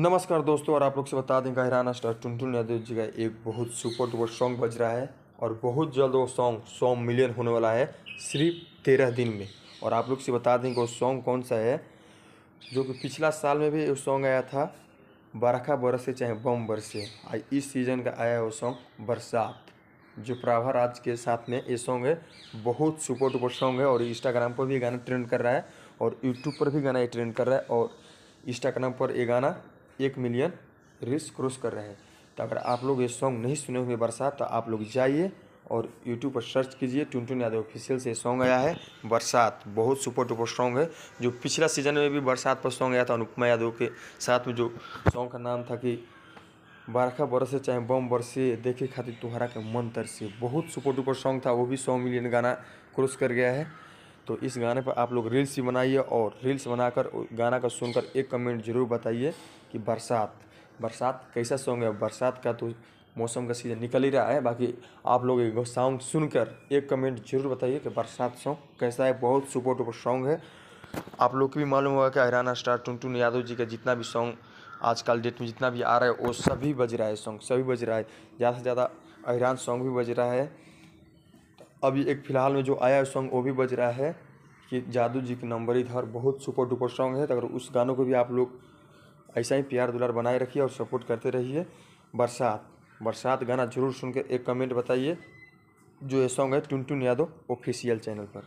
नमस्कार दोस्तों और आप लोग से बता दें गहराना स्टार टुन यादव जी का एक बहुत सुपर डुपर सॉन्ग बज रहा है और बहुत जल्द वो सॉन्ग सौ मिलियन होने वाला है सिर्फ तेरह दिन में और आप लोग से बता दें कि वो सॉन्ग कौन सा है जो कि पिछला साल में भी वो सॉन्ग आया था बरखा बरसे चाहे बम बरसे इस सीज़न का आया है वो सॉन्ग बरसात जो प्राभा राज के साथ में ये सॉन्ग है बहुत सुपर डुपर सॉन्ग है और इंस्टाग्राम पर भी गाना ट्रेंड कर रहा है और यूट्यूब पर भी गाना ये ट्रेंड कर रहा है और इंस्टाग्राम पर ये गाना एक मिलियन रील्स क्रॉस कर रहे हैं तो अगर आप लोग ये सॉन्ग नहीं सुने हुए बरसात तो आप लोग जाइए और यूट्यूब पर सर्च कीजिए टुनटुन यादव ऑफिशियल से सॉन्ग आया है बरसात बहुत सुपर टूपर सॉन्ग है जो पिछला सीजन में भी बरसात पर सॉन्ग आया था अनुपमा यादव के साथ में जो सॉन्ग का नाम था कि बारखा बरसे चाहे बम बरसे देखे खातिर तुम्हारा के मन तरसे बहुत सुपर टूपर सॉन्ग था वो भी सौ मिलियन गाना क्रॉस कर गया है तो इस गाने पर आप लोग रील्स भी बनाइए और रील्स बनाकर गाना का सुनकर एक कमेंट जरूर बताइए कि बरसात बरसात कैसा सॉन्ग है बरसात का तो मौसम का सीज़न निकल ही रहा है बाकी आप लोग एक सॉन्ग सुनकर एक कमेंट जरूर बताइए कि बरसात सॉन्ग कैसा है बहुत सुपर डुपर सॉन्ग है आप लोग को भी मालूम होगा कि हरियाणा स्टार टुनटुन यादव जी का जितना भी सॉन्ग आजकल डेट में जितना भी आ रहा है वो सभी बज रहा है सॉन्ग सभी बज रहा है ज़्यादा से ज़्यादा अहिरान सॉन्ग भी बज रहा है अभी एक फ़िलहाल में जो आया है सॉन्ग वो भी बज रहा है कि जादू जी की नंबर इधर बहुत सुपर डुपर सॉन्ग है तो अगर उस गानों को भी आप लोग ऐसा ही प्यार दुलार बनाए रखिए और सपोर्ट करते रहिए बरसात बरसात गाना जरूर सुन के एक कमेंट बताइए जो ये सॉन्ग है टुन टुन यादव ऑफिशियल चैनल पर